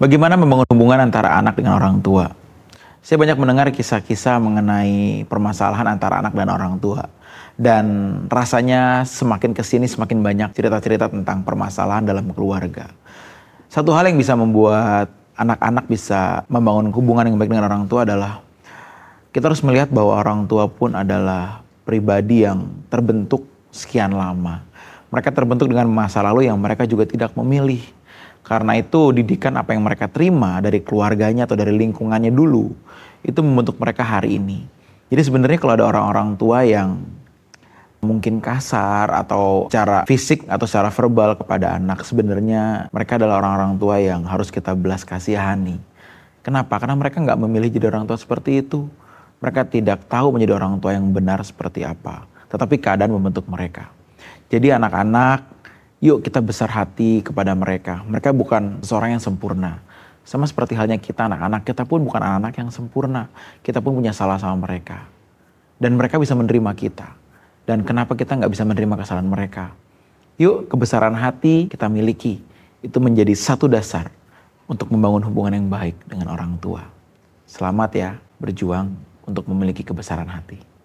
Bagaimana membangun hubungan antara anak dengan orang tua? Saya banyak mendengar kisah-kisah mengenai permasalahan antara anak dan orang tua. Dan rasanya semakin kesini semakin banyak cerita-cerita tentang permasalahan dalam keluarga. Satu hal yang bisa membuat anak-anak bisa membangun hubungan yang baik dengan orang tua adalah kita harus melihat bahwa orang tua pun adalah pribadi yang terbentuk sekian lama. Mereka terbentuk dengan masa lalu yang mereka juga tidak memilih karena itu didikan apa yang mereka terima dari keluarganya atau dari lingkungannya dulu itu membentuk mereka hari ini. Jadi sebenarnya kalau ada orang-orang tua yang mungkin kasar atau cara fisik atau secara verbal kepada anak sebenarnya mereka adalah orang-orang tua yang harus kita belas kasihani. Kenapa? Karena mereka nggak memilih jadi orang tua seperti itu. Mereka tidak tahu menjadi orang tua yang benar seperti apa. Tetapi keadaan membentuk mereka. Jadi anak-anak Yuk kita besar hati kepada mereka. Mereka bukan seorang yang sempurna. Sama seperti halnya kita anak-anak, kita pun bukan anak-anak yang sempurna. Kita pun punya salah sama mereka. Dan mereka bisa menerima kita. Dan kenapa kita nggak bisa menerima kesalahan mereka? Yuk kebesaran hati kita miliki. Itu menjadi satu dasar untuk membangun hubungan yang baik dengan orang tua. Selamat ya berjuang untuk memiliki kebesaran hati.